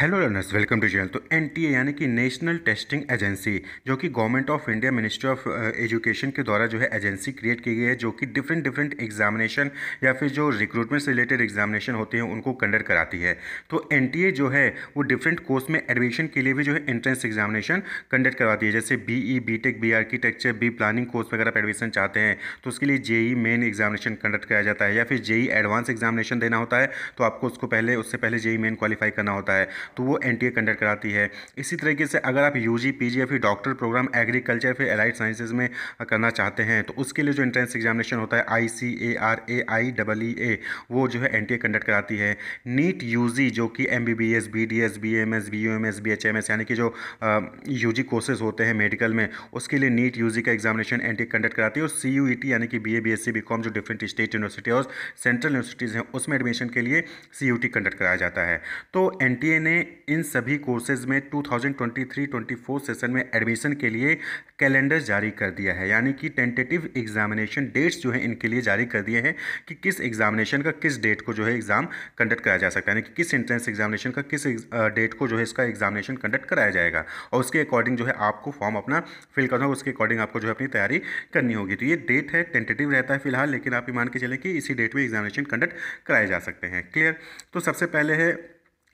hello learners welcome to channel तो N यानी कि नेशनल टेस्टिंग एजेंसी जो कि government of India ministry of education के द्वारा जो है एजेंसी क्रिएट की गई है जो कि डिफरेंट डिफरेंट एग्जामिनेशन या फिर जो रिक्रूटमेंट से रिलेटेड एग्जामिनेशन होते हैं उनको कंडक्ट कराती है तो एन जो है वो डिफरेंट कोर्स में एडमिशन के लिए भी जो है एंट्रेंस एग्जामिनेशन कंडक्ट करवाती है जैसे B E B tech B architecture B planning course में अगर आप एडमिशन चाहते हैं तो उसके लिए जेई मेन एग्जामिनेशन कंडक्ट कराया जाता है या फिर जेई एडवांस एग्जामिनेशन देना होता है तो आपको उसको पहले उससे पहले जेई मेन क्वालिफाई करना होता है तो वो एन कंडक्ट कराती है इसी तरीके से अगर आप यू जी या फिर डॉक्टर प्रोग्राम एग्रीकल्चर फिर एलाइड साइंसेज में करना चाहते हैं तो उसके लिए जो एंट्रेंस एग्जामिनेशन होता है आई सी A R A I double E ए वो जो है एन कंडक्ट कराती है नीट यू जो कि M B B S B D S B M S B U M S B H M S यानी कि जो यू जी कोर्सेज होते हैं मेडिकल में उसके लिए नीट यू का एग्जामिनेशन एन कंडक्ट कराती है और सी यू ई टी यानी कि B A B S C B com जो डिफरेंट स्टेट यूनिवर्सिटी और सेंट्रल यूनिवर्सिटीज़ हैं उसमें एडमिशन के लिए सी यू टी कंडक्ट कराया जाता है तो एन टी ए ने इन सभी कोर्सेज़ में 2023-24 सेशन में एडमिशन के लिए कैलेंडर जारी कर दिया है यानी कि टेंटेटिव एग्जामिनेशन डेट्स जो है इनके लिए जारी कर दिए हैं कि किस एग्जामिनेशन का किस डेट को जो है एग्ज़ाम कंडक्ट कराया जा सकता है यानी कि किस एंट्रेंस एग्जामिनेशन का किस डेट को जो है इसका एग्जामिनेशन कंडक्ट कराया जाएगा और उसके अकॉर्डिंग जो है आपको फॉर्म अपना फिल करना होगा उसके अकॉर्डिंग आपको जो है अपनी तैयारी करनी होगी तो ये डेट है टेंटेटिव रहता है फिलहाल लेकिन आप ये मान के चलें कि इसी डेट में एग्जामिनेशन कंडक्ट कराए जा सकते हैं क्लियर तो सबसे पहले है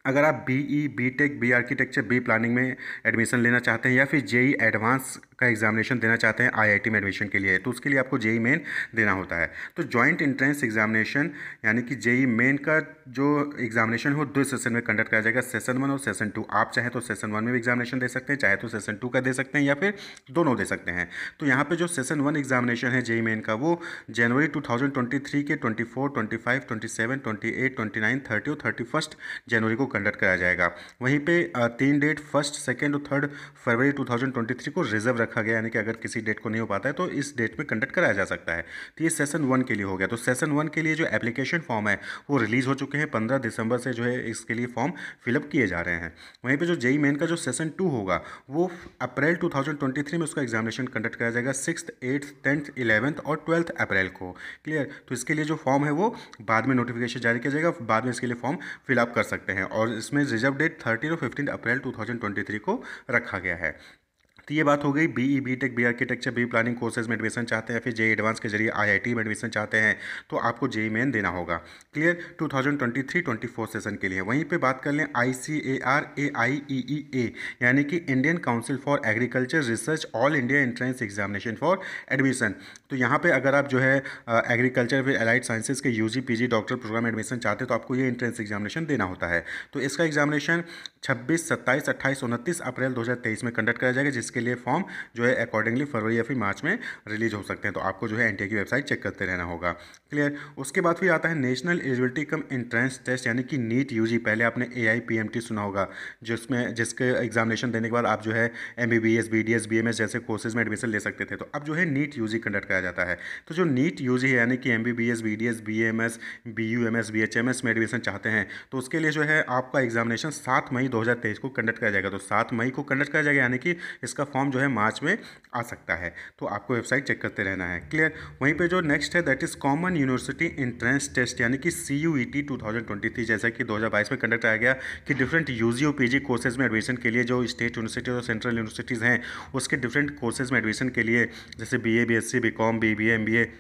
अगर आप B E B tech B architecture B planning में एडमिशन लेना चाहते हैं या फिर जे ई एडवांस का एग्जामिनेशन देना चाहते हैं आईआईटी में एडमिशन के लिए तो उसके लिए आपको जेई मेन e देना होता है तो जॉइंट इंट्रेंस एग्जामिनेशन यानी कि जेई मेन e का जो एग्जामिनेशन हो दो सेशन में कंडक्ट किया जाएगा सेशन वन और सेशन टू आप चाहे तो सेशन वन में भी एग्जामिनेशन दे सकते हैं चाहे तो सेशन टू का दे सकते हैं या फिर दोनों दे सकते हैं तो यहाँ पर जो सेशन वन एग्जामिनेशन है जेई मेन e का वो जनवरी टू के twenty four twenty five twenty seven twenty eight twenty nine thirty और थर्टी फर्स्ट जनवरी को कंडक्ट कराया जाएगा वहीं पर तीन डेट फर्स्ट सेकेंड और थर्ड फरवरी टू को रिजर्व रखा गया यानी कि अगर किसी डेट को नहीं हो पाता है तो इस डेट में कंडक्ट कराया जा सकता है तो ये सेशन वन के लिए हो गया तो सेशन वन के लिए जो एप्लीकेशन फॉर्म है वो रिलीज़ हो चुके हैं पंद्रह दिसंबर से जो है इसके लिए फॉर्म फिलअप किए जा रहे हैं वहीं पर जो जेई मेन e e का जो सेशन टू होगा वो अप्रैल टू में उसका एग्जामिनेशन कंडक्ट कराया जाएगा सिक्स एट्थ टेंथ इलेवंथ और ट्वेल्थ अप्रैल को क्लियर तो इसके लिए जो फॉर्म है वो बाद में नोटिफिकेशन जारी किया जाएगा बाद में इसके लिए फॉर्म फिलअप कर सकते हैं और इसमें रिजर्व डेट थर्टीन और फिफ्टीन अप्रैल 2023 को रखा गया है तो ये बात हो गई E B tech B architecture B planning courses में एडमिशन चाहते हैं फिर जे एडवांस e के जरिए टी में एडमिशन चाहते हैं तो आपको जेई मेन e देना होगा क्लियर 2023-24 सेशन के लिए वहीं पे बात कर लें आई सी A R A I E E A यानी कि Indian council for agriculture research all India entrance examination for admission तो यहाँ पर अगर आप जो है एग्रीकल्चर फिर एलाइड साइंसेज के U G doctor programme admission चाहते हैं तो आपको ये एंट्रेंस एग्जामिनेशन देना होता है तो इसका एग्जामिनेशन छब्बीस सत्ताईस अट्ठाईस उनतीस अप्रैल दो में कंडक्ट कराया जाएगा जिसके इसके लिए फॉर्म जो है अकॉर्डिंगली फरवरी या फिर मार्च में रिलीज हो सकते हैं तो आपको जो है एनटीए की वेबसाइट चेक करते रहना होगा क्लियर उसके बाद फिर आता है national eligibility cum entrance test यानी कि नीट यू पहले आपने ए आई सुना होगा जिसमें जिसके एग्जामिनेशन देने के बाद आप जो है एम बी बी जैसे कोर्सेज में एडमिशन ले सकते थे तो अब जो है नीट यू कंडक्ट कराया जाता है तो जो नीट यू है यानी कि M B B S B D S B M S B U M S B H M S में एडमिशन चाहते हैं तो उसके लिए जो है आपका एग्जामिनेशन सात मई दो हज़ार तेईस को कंडक्ट किया जाएगा तो सात मई को कंडक्ट किया जाएगा यानी कि इसका फॉर्म जो है मार्च में आ सकता है तो आपको वेबसाइट चेक करते रहना है क्लियर वहीं पे जो नेक्स्ट है that is common university entrance test यानी कि C U E T two thousand twenty three जैसा कि दो हज़ार बाईस में कंडक्ट आया गया कि different U G O P G courses में एडमिशन के लिए जो स्टेट यूनिवर्सिटी और सेंट्रल यूनिवर्सिटीज़ हैं उसके डिफरेंट कोर्सेज में एडमिशन के लिए जैसे B A B S C B com B B M B A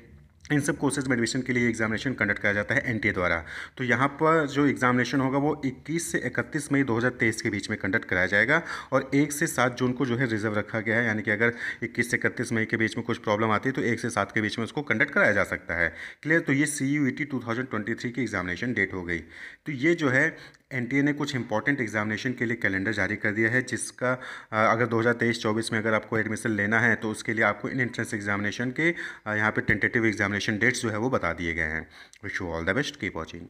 इन सब कोर्सेज में एडमिशन के लिए एग्जामिनेशन कंडक्ट किया जाता है एनटीए द्वारा तो यहाँ पर जो एग्जामिनेशन होगा वो 21 से 31 मई 2023 के बीच में कंडक्ट कराया जाएगा और 1 से 7 जून को जो है रिजर्व रखा गया है यानी कि अगर 21 से 31 मई के बीच में कुछ प्रॉब्लम आती है तो 1 से 7 के बीच में उसको कंडक्ट कराया जा सकता है क्लियर तो ये सी यू e की एग्जामिनेशन डेट हो गई तो ये जो है एन ने कुछ इंपॉर्टेंट एग्जामिनेशन के लिए कैलेंडर जारी कर दिया है जिसका अगर 2023-24 में अगर आपको एडमिशन लेना है तो उसके लिए आपको इन एंट्रेंस एग्जामिनेशन के यहाँ पे टेंटेटिव एग्जामिनेशन एक्जामिनेशन डेट्स जो है वो बता दिए गए हैं wish you all the best keep watching